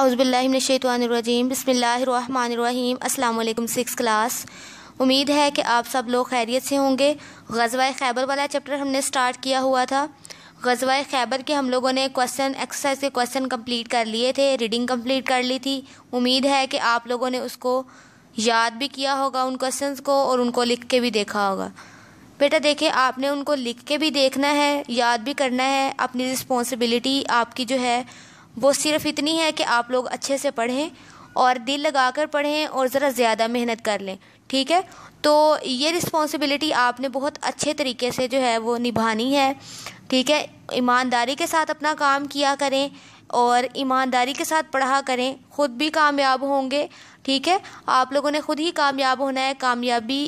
अज़बिल्लिनशैतवानरजीम बसमीम अल्लाम six class उम्मीद है कि आप सब लोग खैरियत से होंगे गजवा खैबर वाला चैप्टर हमने स्टार्ट किया हुआ था गजवा खैबर के हम लोगों ने क्वेश्चन एक्सरसाइज के क्वेश्चन कंप्लीट कर लिए थे रीडिंग कंप्लीट कर ली थी उम्मीद है कि आप लोगों ने उसको याद भी किया होगा उन क्वेश्चन को और उनको लिख के भी देखा होगा बेटा देखिए आपने उनको लिख के भी देखना है याद भी करना है अपनी रिस्पॉन्सिबिलिटी आपकी जो है वो सिर्फ इतनी है कि आप लोग अच्छे से पढ़ें और दिल लगा कर पढ़ें और ज़रा ज़्यादा मेहनत कर लें ठीक है तो ये रिस्पॉन्सिबिलिटी आपने बहुत अच्छे तरीके से जो है वो निभानी है ठीक है ईमानदारी के साथ अपना काम किया करें और ईमानदारी के साथ पढ़ा करें ख़ुद भी कामयाब होंगे ठीक है आप लोगों ने ख़ुद ही कामयाब होना है कामयाबी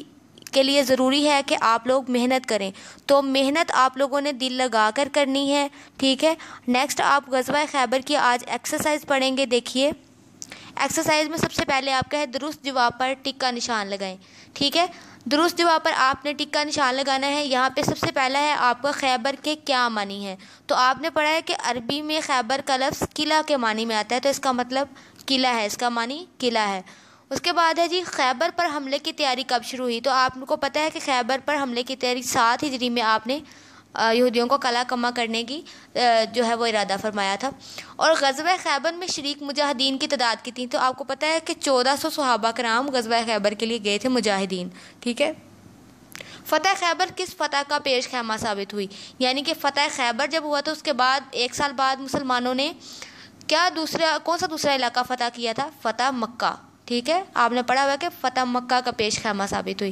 के लिए ज़रूरी है कि आप लोग मेहनत करें तो मेहनत आप लोगों ने दिल लगा कर करनी है ठीक है नेक्स्ट आप गजवा खैबर की आज एक्सरसाइज पढ़ेंगे देखिए एक्सरसाइज में सबसे पहले आपका है दुरुस्त जवाब पर टिक का निशान लगाएं ठीक है दुरुस्त जवाब पर आपने टिक का निशान लगाना है यहाँ पे सबसे पहला है आपका खैबर के क्या मानी है तो आपने पढ़ा है कि अरबी में खैबर का लफ्ज़ किला के मानी में आता है तो इसका मतलब किला है इसका मानी किला है उसके बाद है जी खैबर पर हमले की तैयारी कब शुरू हुई तो आपको पता है कि खैबर पर हमले की तैयारी सात हिजरी में आपने यहूदियों को कला कमा करने की जो है वो इरादा फरमाया था और गजब खैबर में शरीक मुजाहिदीन की तादाद की थी तो आपको पता है कि चौदह सौ सहाबा कराम गजब खैबर के लिए गए थे मुजाहिदीन ठीक है फ़तेह खैबर किस फ़तह का पेश खैमा साबित हुई यानी कि फ़तेह खैबर जब हुआ तो उसके बाद एक साल बाद मुसलमानों ने क्या दूसरा कौन सा दूसरा इलाका फ़तह किया था फ़तह मक्का ठीक है आपने पढ़ा हुआ है कि फतेह मक्का का पेश खैमा साबित हुई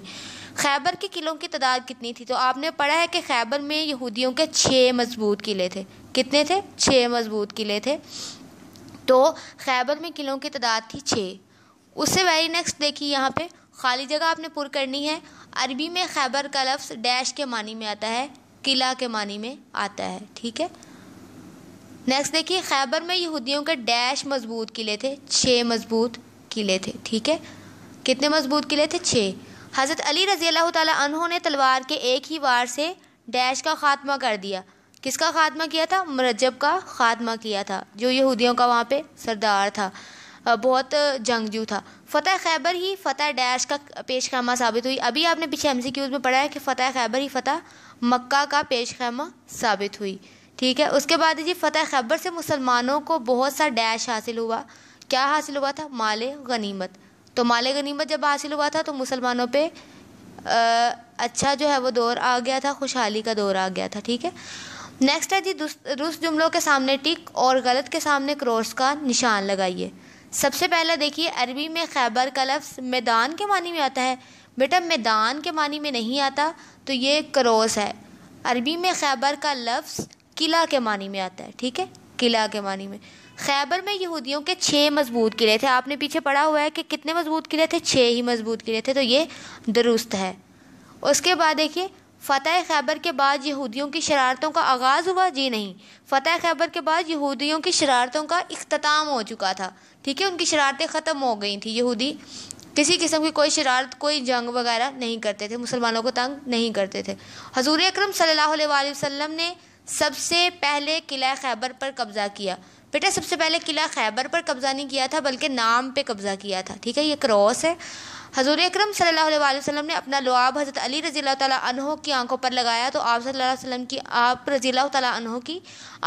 खैबर के किलों की तादाद कितनी थी तो आपने पढ़ा है कि खैबर में यहूदियों के छः मजबूत किले थे कितने थे छः मजबूत किले थे तो खैबर में किलों की तादाद थी छः उससे वेरी नेक्स्ट देखिए यहाँ पे खाली जगह आपने पुर करनी है अरबी में खैबर का लफ्ज़ डैश के मानी में आता है किला के मानी में आता है ठीक है नेक्स्ट देखिए खैबर में यहूदियों के डैश मजबूत किले थे छः मजबूत किले थे ठीक है कितने मजबूत किले थे छः हज़रत अली रज़ी अल्लाह तहों ने तलवार के एक ही वार से डैश का ख़ात्मा कर दिया किसका ख़ात्मा किया था मरजब का ख़ात्मा किया था जो यहूदियों का वहाँ पे सरदार था बहुत जंगजू था फ़तह खैबर ही फ़तह डैश का पेश खैमा साबित हुई अभी आपने पीछे एम सी क्यूज़ में पढ़ा है कि फ़तह खैबर ही फ़तह मक्का का खैमा साबित हुई ठीक है उसके बाद जी फ़तह खैबर से मुसलमानों को बहुत सा डैश हासिल हुआ क्या हासिल हुआ था माले गनीमत तो माले गनीमत जब हासिल हुआ था तो मुसलमानों पे आ, अच्छा जो है वो दौर आ गया था खुशहाली का दौर आ गया था ठीक है नेक्स्ट है जी रुस जुमलों के सामने टिक और गलत के सामने क्रॉस का निशान लगाइए सबसे पहला देखिए अरबी में खैबर का लफ्ज़ मैदान के मानी में आता है बेटा मैदान के मानी में नहीं आता तो ये क्रॉस है अरबी में खैबर का लफ्ज़ किला के मानी में आता है ठीक है किला के मानी में खैबर में यहूदियों के छः मजबूत किले थे आपने पीछे पढ़ा हुआ है कि कितने मजबूत किले थे छः ही मजबूत किले थे तो ये दुरुस्त है उसके बाद देखिए फ़तह खैबर के बाद यहूदियों की शरारतों का आगाज़ हुआ जी नहीं फ़तह खैबर के बाद यहूदियों की शरारतों का अख्ताम हो चुका था ठीक है उनकी शरारतें ख़त्म हो गई थी यहूदी किसी किस्म की कोई शरारत कोई जंग वगैरह नहीं करते थे मुसलमानों को तंग नहीं करते थे हजूर अक्रम सल्लल्लाहु अलैहि वसल्लम ने सबसे पहले किला खैबर पर कब्ज़ा किया बेटा सबसे पहले किला खैबर पर कब्ज़ा नहीं किया था बल्कि नाम पे कब्ज़ा किया था ठीक है ये क्रॉस है हजूर अक्रम वसल्लम ने अपना लुआब हज़रत अली रज़ी तहों की आंखों पर लगाया तो आप सल्लम की आप रज़ी तहों की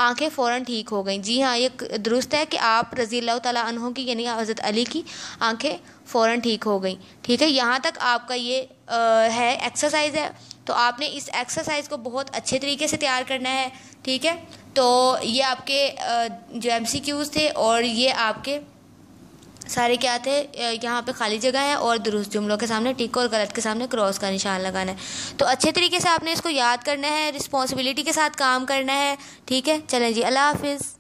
आंखें फ़ौर ठीक हो गईं जी हाँ ये दुरुस्त है कि आप रज़ी तहों की यानी हज़रत अली की आंखें फ़ौर ठीक हो गई ठीक है यहाँ तक आपका ये आ, है एक्सरसाइज है तो आपने इस एक्सरसाइज को बहुत अच्छे तरीके से तैयार करना है ठीक है तो ये आपके जो एम थे और ये आपके सारे क्या थे यहाँ पे खाली जगह है और दुरुस्त जुमलों के सामने टिक और गलत के सामने क्रॉस का निशान लगाना है तो अच्छे तरीके से आपने इसको याद करना है रिस्पॉन्सिबिलिटी के साथ काम करना है ठीक है चलें जी अल्लाह हाफिज़